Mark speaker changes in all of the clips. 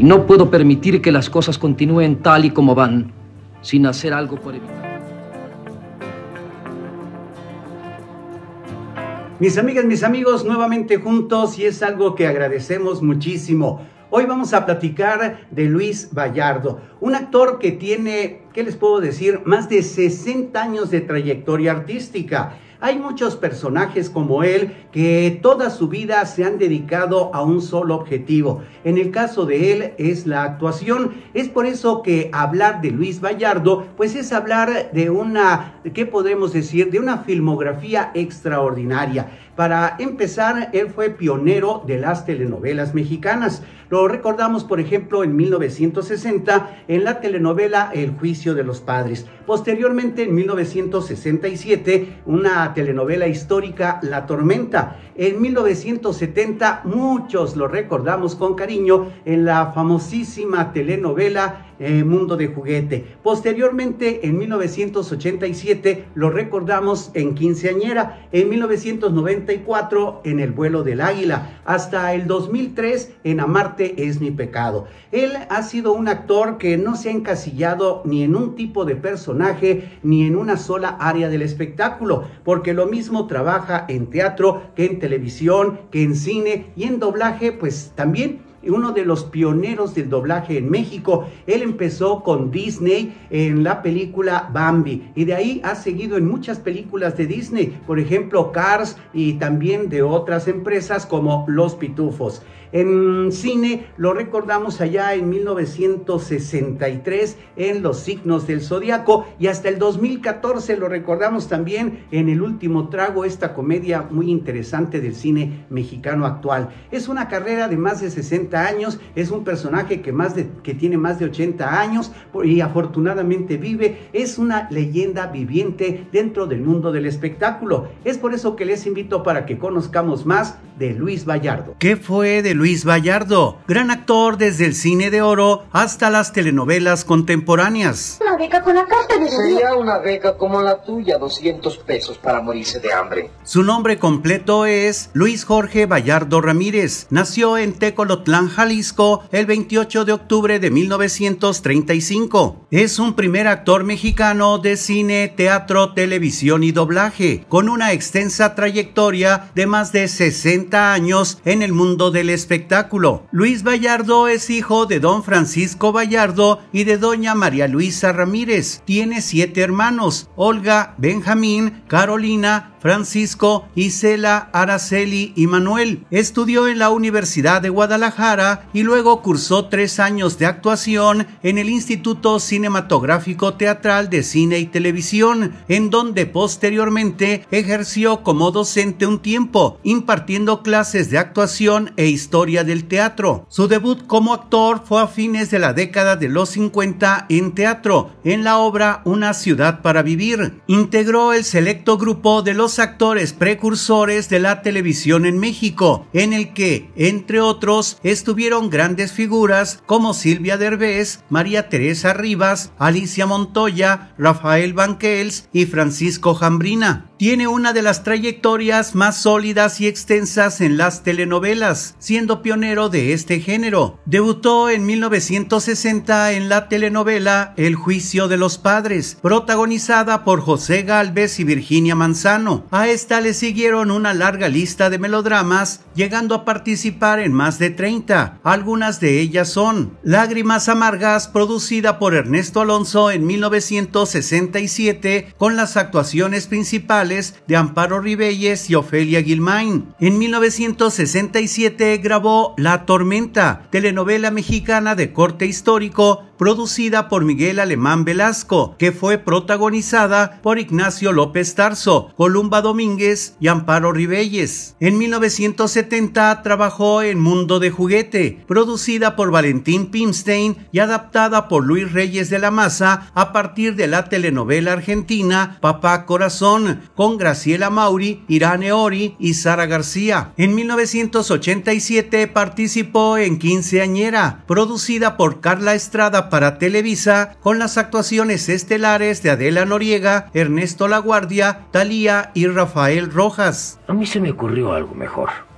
Speaker 1: Y no puedo permitir que las cosas continúen tal y como van, sin hacer algo por evitar. Mis amigas, mis amigos, nuevamente juntos y es algo que agradecemos muchísimo. Hoy vamos a platicar de Luis Vallardo, un actor que tiene, ¿qué les puedo decir?, más de 60 años de trayectoria artística. Hay muchos personajes como él que toda su vida se han dedicado a un solo objetivo. En el caso de él es la actuación. Es por eso que hablar de Luis Vallardo pues es hablar de una ¿qué podemos decir? De una filmografía extraordinaria. Para empezar, él fue pionero de las telenovelas mexicanas. Lo recordamos, por ejemplo, en 1960 en la telenovela El juicio de los padres. Posteriormente, en 1967, una telenovela histórica La tormenta. En 1970, muchos lo recordamos con cariño en la famosísima telenovela eh, Mundo de juguete. Posteriormente, en 1987, lo recordamos en quinceañera, en 1994 en El vuelo del águila, hasta el 2003 en Amarte es mi pecado. Él ha sido un actor que no se ha encasillado ni en un tipo de personaje ni en una sola área del espectáculo, porque lo mismo trabaja en teatro que en televisión, que en cine y en doblaje, pues también uno de los pioneros del doblaje en México. Él empezó con Disney en la película Bambi y de ahí ha seguido en muchas películas de Disney, por ejemplo Cars y también de otras empresas como Los Pitufos. En cine lo recordamos allá en 1963 en Los signos del zodiaco y hasta el 2014 lo recordamos también en El último trago, esta comedia muy interesante del cine mexicano actual. Es una carrera de más de 60 años, es un personaje que más que tiene más de 80 años y afortunadamente vive, es una leyenda viviente dentro del mundo del espectáculo. Es por eso que les invito para que conozcamos más de Luis Vallardo. ¿Qué fue de Luis Vallardo, gran actor desde el cine de oro hasta las telenovelas contemporáneas con la Sería una beca como la tuya, 200 pesos para morirse de hambre. Su nombre completo es Luis Jorge Vallardo Ramírez. Nació en Tecolotlán, Jalisco, el 28 de octubre de 1935. Es un primer actor mexicano de cine, teatro, televisión y doblaje, con una extensa trayectoria de más de 60 años en el mundo del espectáculo. Luis Vallardo es hijo de don Francisco Vallardo y de doña María Luisa Ramírez Ramírez. Tiene siete hermanos, Olga, Benjamín, Carolina, Francisco, Isela, Araceli y Manuel. Estudió en la Universidad de Guadalajara y luego cursó tres años de actuación en el Instituto Cinematográfico Teatral de Cine y Televisión, en donde posteriormente ejerció como docente un tiempo, impartiendo clases de actuación e historia del teatro. Su debut como actor fue a fines de la década de los 50 en teatro, en la obra Una ciudad para vivir. Integró el selecto grupo de los actores precursores de la televisión en México, en el que, entre otros, estuvieron grandes figuras como Silvia Derbez, María Teresa Rivas, Alicia Montoya, Rafael Banquels y Francisco Jambrina. Tiene una de las trayectorias más sólidas y extensas en las telenovelas, siendo pionero de este género. Debutó en 1960 en la telenovela El juicio de los padres, protagonizada por José Galvez y Virginia Manzano. A esta le siguieron una larga lista de melodramas, llegando a participar en más de 30. Algunas de ellas son Lágrimas amargas, producida por Ernesto Alonso en 1967 con las actuaciones principales de Amparo Ribelles y Ofelia Gilmain. En 1967 grabó La Tormenta, telenovela mexicana de corte histórico producida por Miguel Alemán Velasco, que fue protagonizada por Ignacio López Tarso, Columba Domínguez y Amparo Ribelles. En 1970 trabajó en Mundo de Juguete, producida por Valentín Pimstein y adaptada por Luis Reyes de la Maza a partir de la telenovela argentina Papá Corazón, con Graciela Mauri, Irán Eori y Sara García. En 1987 participó en Quinceañera, producida por Carla Estrada para Televisa con las actuaciones estelares de Adela Noriega, Ernesto Laguardia, Talía y Rafael Rojas. A mí se me ocurrió algo mejor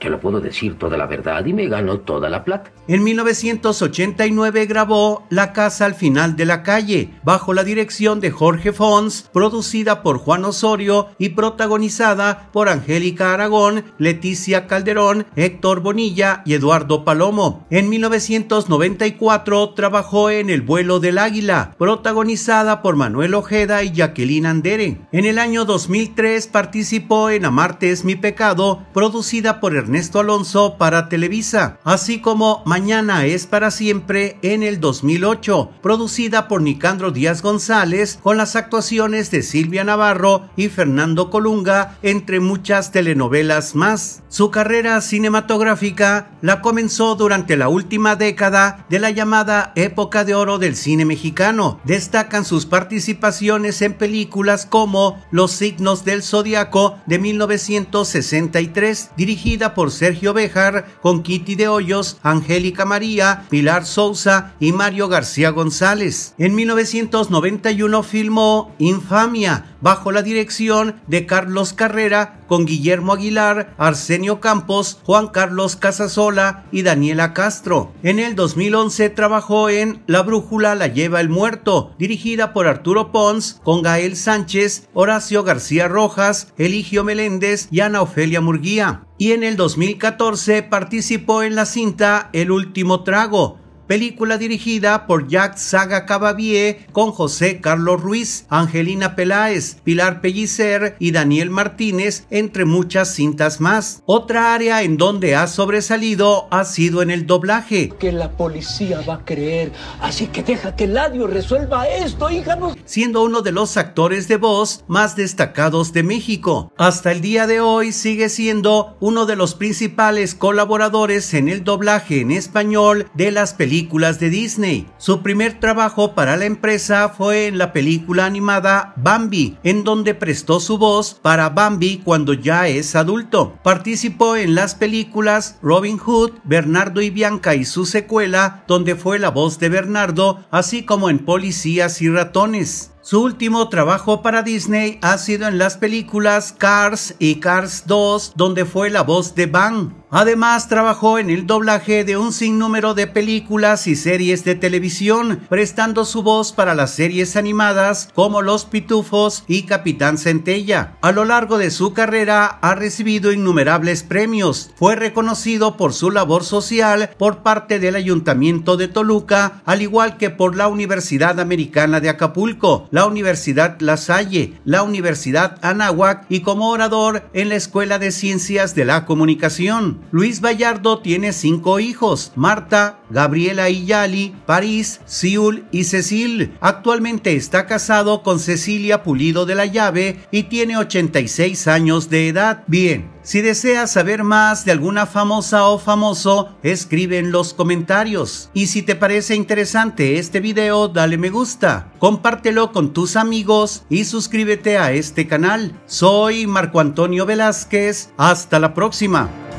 Speaker 1: que lo puedo decir toda la verdad y me ganó toda la plata. En 1989 grabó La casa al final de la calle, bajo la dirección de Jorge Fons, producida por Juan Osorio y protagonizada por Angélica Aragón, Leticia Calderón, Héctor Bonilla y Eduardo Palomo. En 1994 trabajó en El vuelo del águila, protagonizada por Manuel Ojeda y Jacqueline Andere. En el año 2003 participó en Amarte es mi pecado, producida por Hernán Ernesto Alonso para Televisa, así como Mañana es para siempre en el 2008, producida por Nicandro Díaz González con las actuaciones de Silvia Navarro y Fernando Colunga, entre muchas telenovelas más. Su carrera cinematográfica la comenzó durante la última década de la llamada época de oro del cine mexicano. Destacan sus participaciones en películas como Los signos del zodiaco de 1963, dirigida por por Sergio Bejar, con Kitty de Hoyos, Angélica María, Pilar Sousa y Mario García González. En 1991 filmó Infamia, bajo la dirección de Carlos Carrera, con Guillermo Aguilar, Arsenio Campos, Juan Carlos Casasola y Daniela Castro. En el 2011 trabajó en La Brújula la lleva el muerto, dirigida por Arturo Pons, con Gael Sánchez, Horacio García Rojas, Eligio Meléndez y Ana Ofelia Murguía y en el 2014 participó en la cinta El último trago, película dirigida por Jack Saga Cabavier con José Carlos Ruiz, Angelina Peláez, Pilar Pellicer y Daniel Martínez, entre muchas cintas más. Otra área en donde ha sobresalido ha sido en el doblaje. Que la policía va a creer, así que deja que Ladio resuelva esto, híjanos. Siendo uno de los actores de voz más destacados de México. Hasta el día de hoy sigue siendo uno de los principales colaboradores en el doblaje en español de las películas de Disney. Su primer trabajo para la empresa fue en la película animada Bambi, en donde prestó su voz para Bambi cuando ya es adulto. Participó en las películas Robin Hood, Bernardo y Bianca y su secuela, donde fue la voz de Bernardo, así como en Policías y Ratones. Su último trabajo para Disney ha sido en las películas Cars y Cars 2, donde fue la voz de Van. Además, trabajó en el doblaje de un sinnúmero de películas y series de televisión, prestando su voz para las series animadas como Los Pitufos y Capitán Centella. A lo largo de su carrera ha recibido innumerables premios. Fue reconocido por su labor social por parte del Ayuntamiento de Toluca, al igual que por la Universidad Americana de Acapulco la Universidad La Salle, la Universidad Anáhuac y como orador en la Escuela de Ciencias de la Comunicación. Luis Vallardo tiene cinco hijos, Marta, Gabriela Iyali, París, Siul y Cecil. Actualmente está casado con Cecilia Pulido de la Llave y tiene 86 años de edad. Bien, si deseas saber más de alguna famosa o famoso, escribe en los comentarios. Y si te parece interesante este video, dale me gusta, compártelo con tus amigos y suscríbete a este canal. Soy Marco Antonio Velázquez, hasta la próxima.